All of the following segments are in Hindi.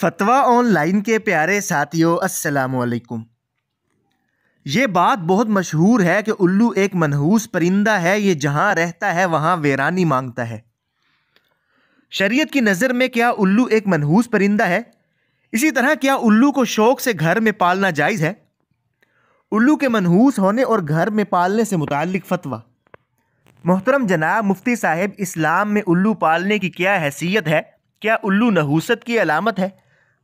फतवा ऑनलाइन के प्यारे साथियों अस्सलाम वालेकुम ये बात बहुत मशहूर है कि उल्लू एक मनहूस परिंदा है ये जहाँ रहता है वहाँ वेरानी मांगता है शरीयत की नज़र में क्या उल्लू एक मनहूस परिंदा है इसी तरह क्या उल्लू को शौक़ से घर में पालना जायज़ है उल्लू के मनहूस होने और घर में पालने से मुतल फ़तवा मोहतरम जनाब मुफ्ती साहिब इस्लाम में उल्लू पालने की क्या हैसियत है क्या उल्लू नहूसत की अलामत है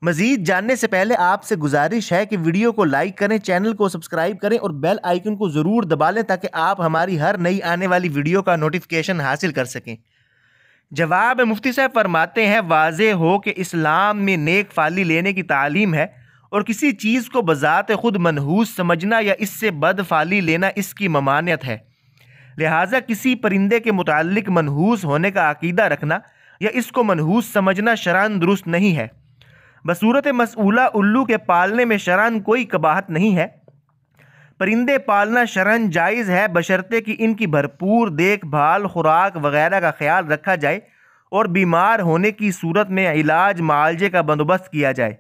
मजीद जानने से पहले आपसे गुजारिश है कि वीडियो को लाइक करें चैनल को सब्सक्राइब करें और बेल आइकन को ज़रूर दबा लें ताकि आप हमारी हर नई आने वाली वीडियो का नोटिफिकेशन हासिल कर सकें जवाब मुफ्ती साहब फरमाते हैं वाज हो कि इस्लाम में नेक फाली लेने की तालीम है और किसी चीज़ को बज़ात ख़ुद मनहूस समझना या इससे बद फाली लेना इसकी ममानियत है लिहाजा किसी परिंदे के मुतल मनहूस होने का अकीदा रखना या इसको मनहूस समझना शरान दुरुस्त नहीं है बसूरत मसूला उल्लू के पालने में शरण कोई कबाहत नहीं है परिंदे पालना शरण जायज़ है बशर्ते कि इनकी भरपूर देखभाल खुराक वगैरह का ख्याल रखा जाए और बीमार होने की सूरत में इलाज मालजे का बंदोबस्त किया जाए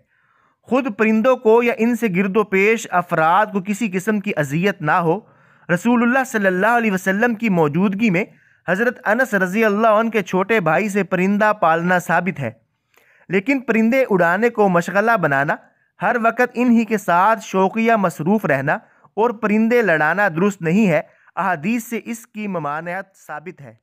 खुद परिंदों को या इनसे गिरदो पेश अफराद को किसी किस्म की अजियत ना हो रसूलुल्लाह सल्लल्लाहु अलैहि वसल्लम की मौजूदगी में हज़रत अनस रज़ी अल्लाह के छोटे भाई से परिंदा पालना साबित है लेकिन परिंदे उड़ाने को मशगला बनाना हर वक्त इन्हीं के साथ शौकिया मसरूफ़ रहना और परिंदे लड़ाना दुरुस्त नहीं है अहदीस से इसकी ममानियत साबित है